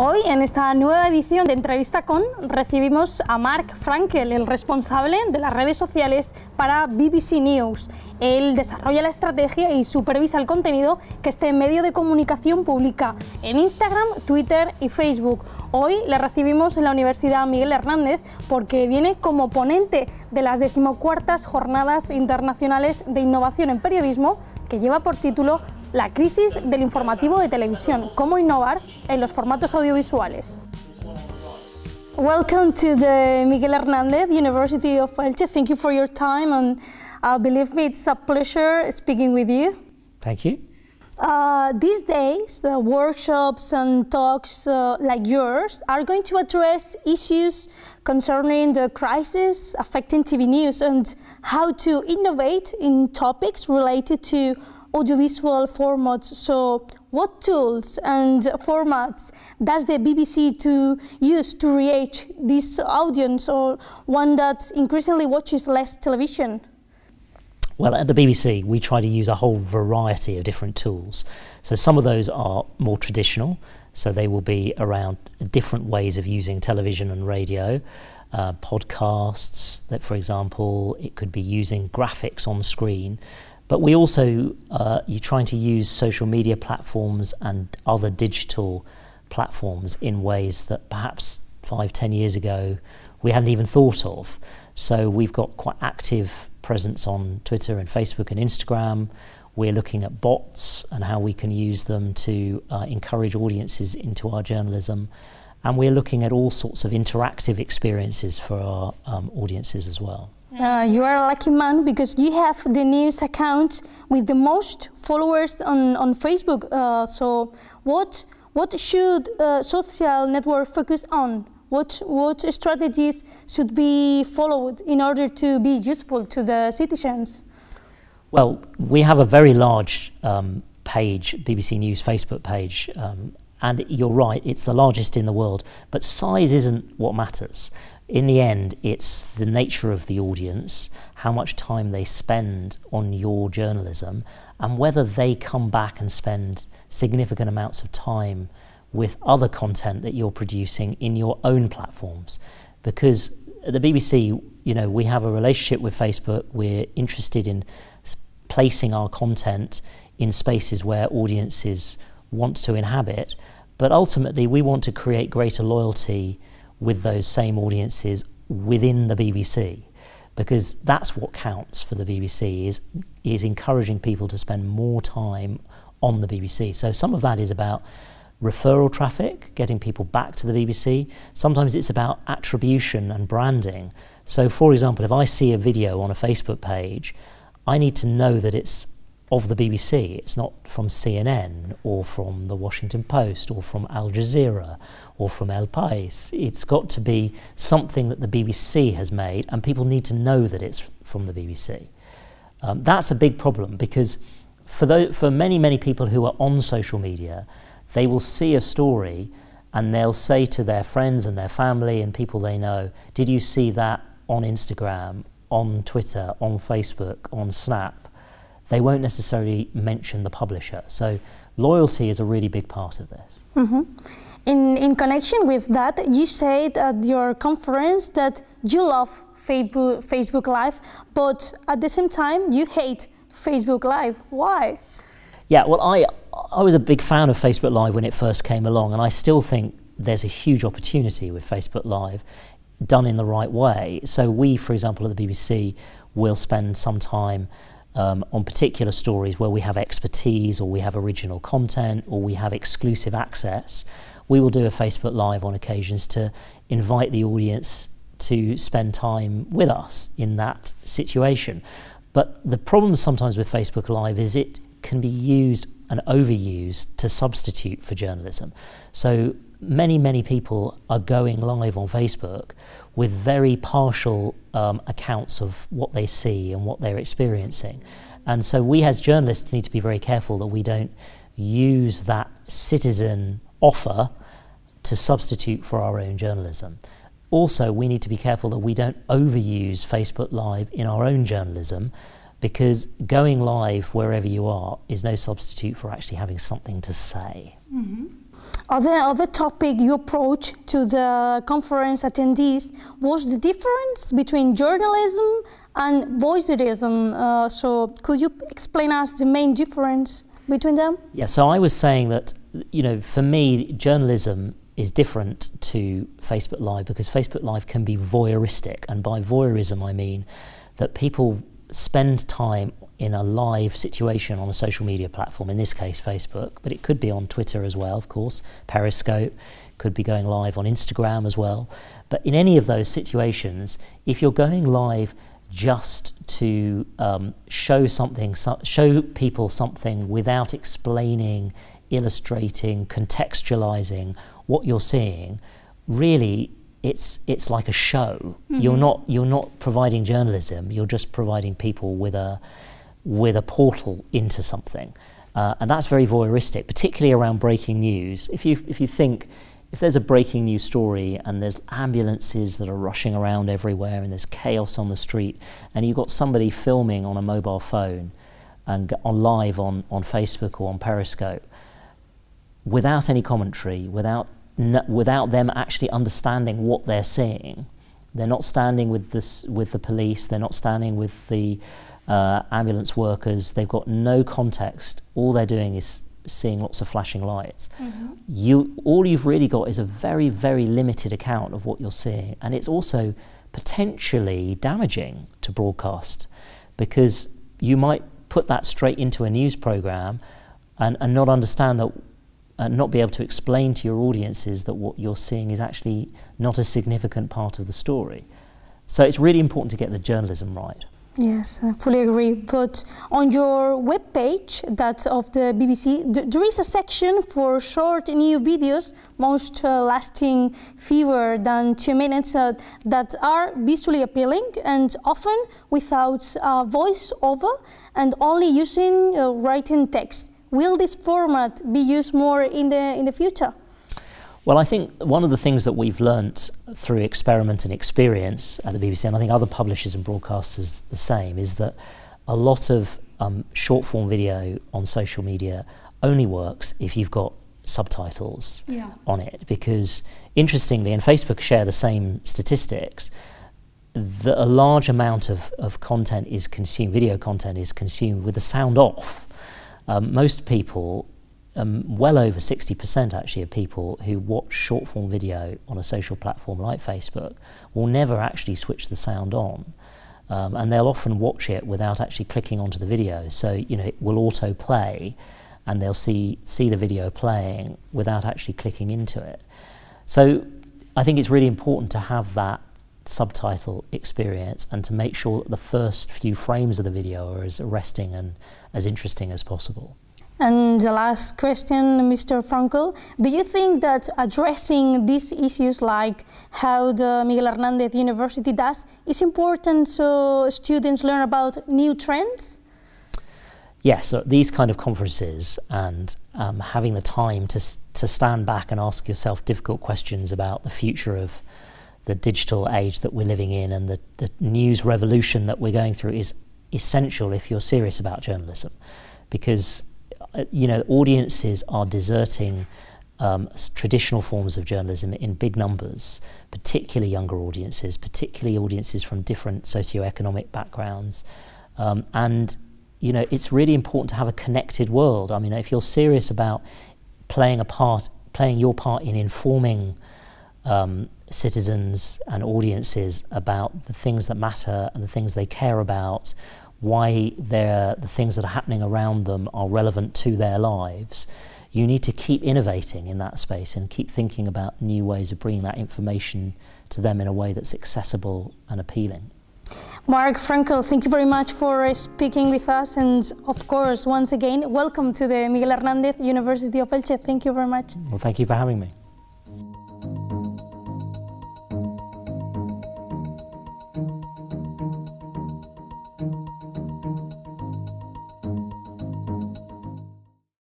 Hoy, en esta nueva edición de Entrevista con, recibimos a Mark Frankel, el responsable de las redes sociales para BBC News. Él desarrolla la estrategia y supervisa el contenido que este medio de comunicación publica en Instagram, Twitter y Facebook. Hoy le recibimos en la Universidad Miguel Hernández porque viene como ponente de las decimocuartas Jornadas Internacionales de Innovación en Periodismo que lleva por título la crisis del informativo de televisión, cómo innovar en los formatos audiovisuales. Welcome to the Miguel Hernández University of Elche. Thank you for your time and uh, believe me, it's a pleasure speaking with you. Thank you. Uh, these days, the workshops and talks uh, like yours are going to address issues concerning the crisis affecting TV news and how to innovate in topics related to audiovisual formats. So what tools and formats does the BBC to use to reach this audience or one that increasingly watches less television? Well, at the BBC, we try to use a whole variety of different tools. So some of those are more traditional, so they will be around different ways of using television and radio. Uh, podcasts, that for example, it could be using graphics on screen but we also, uh, you're trying to use social media platforms and other digital platforms in ways that perhaps five, ten years ago we hadn't even thought of. So we've got quite active presence on Twitter and Facebook and Instagram. We're looking at bots and how we can use them to uh, encourage audiences into our journalism and we're looking at all sorts of interactive experiences for our um, audiences as well. Uh, you are a lucky man because you have the news account with the most followers on, on Facebook. Uh, so, what, what should uh, social network focus on? What, what strategies should be followed in order to be useful to the citizens? Well, we have a very large um, page, BBC News Facebook page, um, and you're right, it's the largest in the world. But size isn't what matters. In the end, it's the nature of the audience, how much time they spend on your journalism, and whether they come back and spend significant amounts of time with other content that you're producing in your own platforms. Because at the BBC, you know, we have a relationship with Facebook. We're interested in placing our content in spaces where audiences want to inhabit, but ultimately we want to create greater loyalty with those same audiences within the BBC because that's what counts for the BBC is is encouraging people to spend more time on the BBC. So some of that is about referral traffic, getting people back to the BBC. Sometimes it's about attribution and branding. So for example, if I see a video on a Facebook page, I need to know that it's of the BBC. It's not from CNN or from the Washington Post or from Al Jazeera or from El País. It's got to be something that the BBC has made, and people need to know that it's from the BBC. Um, that's a big problem because for, for many, many people who are on social media, they will see a story and they'll say to their friends and their family and people they know, Did you see that on Instagram, on Twitter, on Facebook, on Snap? they won't necessarily mention the publisher. So loyalty is a really big part of this. Mm -hmm. In, in connection with that, you said at your conference that you love Facebook Live, but at the same time, you hate Facebook Live. Why? Yeah, well, I, I was a big fan of Facebook Live when it first came along, and I still think there's a huge opportunity with Facebook Live done in the right way. So, we, for example, at the BBC, will spend some time um, on particular stories where we have expertise or we have original content or we have exclusive access, we will do a Facebook Live on occasions to invite the audience to spend time with us in that situation. But the problem sometimes with Facebook Live is it can be used and overused to substitute for journalism. So many, many people are going live on Facebook with very partial um, accounts of what they see and what they're experiencing. And so we as journalists need to be very careful that we don't use that citizen offer to substitute for our own journalism. Also, we need to be careful that we don't overuse Facebook Live in our own journalism because going live wherever you are is no substitute for actually having something to say. Mm -hmm. Other, other topic you approach to the conference attendees was the difference between journalism and voyeurism. Uh, so could you explain us the main difference between them? Yeah, so I was saying that, you know, for me, journalism is different to Facebook Live because Facebook Live can be voyeuristic. And by voyeurism, I mean that people spend time in a live situation on a social media platform, in this case Facebook, but it could be on Twitter as well, of course, Periscope, could be going live on Instagram as well. But in any of those situations, if you're going live just to um, show something, so show people something without explaining, illustrating, contextualizing what you're seeing, really it's it's like a show. Mm -hmm. You're mm-hmm. not you're not providing journalism. You're just providing people with a with a portal into something. Uh, and that's very voyeuristic, particularly around breaking news. If you, if you think, if there's a breaking news story and there's ambulances that are rushing around everywhere and there's chaos on the street, and you've got somebody filming on a mobile phone and on live on, on Facebook or on Periscope, without any commentary, without, without them actually understanding what they're seeing, they're not standing with, this, with the police, they're not standing with the uh, ambulance workers, they've got no context. All they're doing is seeing lots of flashing lights. Mm -hmm. You, all you've really got is a very, very limited account of what you're seeing. And it's also potentially damaging to broadcast because you might put that straight into a news program and, and not understand that uh, not be able to explain to your audiences that what you're seeing is actually not a significant part of the story. So it's really important to get the journalism right. Yes, I fully agree. But on your web page, that of the BBC, th there is a section for short new videos, most uh, lasting fewer than two minutes, uh, that are visually appealing and often without uh, voice over and only using uh, text. Will this format be used more in the, in the future? Well, I think one of the things that we've learnt through experiment and experience at the BBC, and I think other publishers and broadcasters the same, is that a lot of um, short form video on social media only works if you've got subtitles yeah. on it. Because interestingly, and Facebook share the same statistics, that a large amount of, of content is consumed, video content is consumed with the sound off. Um, most people, um, well over 60% actually of people who watch short form video on a social platform like Facebook will never actually switch the sound on. Um, and they'll often watch it without actually clicking onto the video. So, you know, it will auto play and they'll see, see the video playing without actually clicking into it. So I think it's really important to have that subtitle experience and to make sure that the first few frames of the video are as arresting and as interesting as possible. And the last question, Mr. Franco, do you think that addressing these issues like how the Miguel Hernandez University does is important so students learn about new trends? Yes, so these kind of conferences and um, having the time to, to stand back and ask yourself difficult questions about the future of the digital age that we're living in and the, the news revolution that we're going through is essential if you're serious about journalism because uh, you know audiences are deserting um, traditional forms of journalism in big numbers, particularly younger audiences, particularly audiences from different socioeconomic backgrounds. Um, and, you know, it's really important to have a connected world. I mean, if you're serious about playing a part, playing your part in informing um, citizens and audiences about the things that matter and the things they care about, why the things that are happening around them are relevant to their lives, you need to keep innovating in that space and keep thinking about new ways of bringing that information to them in a way that's accessible and appealing. Mark Frankel, thank you very much for uh, speaking with us. And of course, once again, welcome to the Miguel Hernandez University of Elche. Thank you very much. Well, thank you for having me.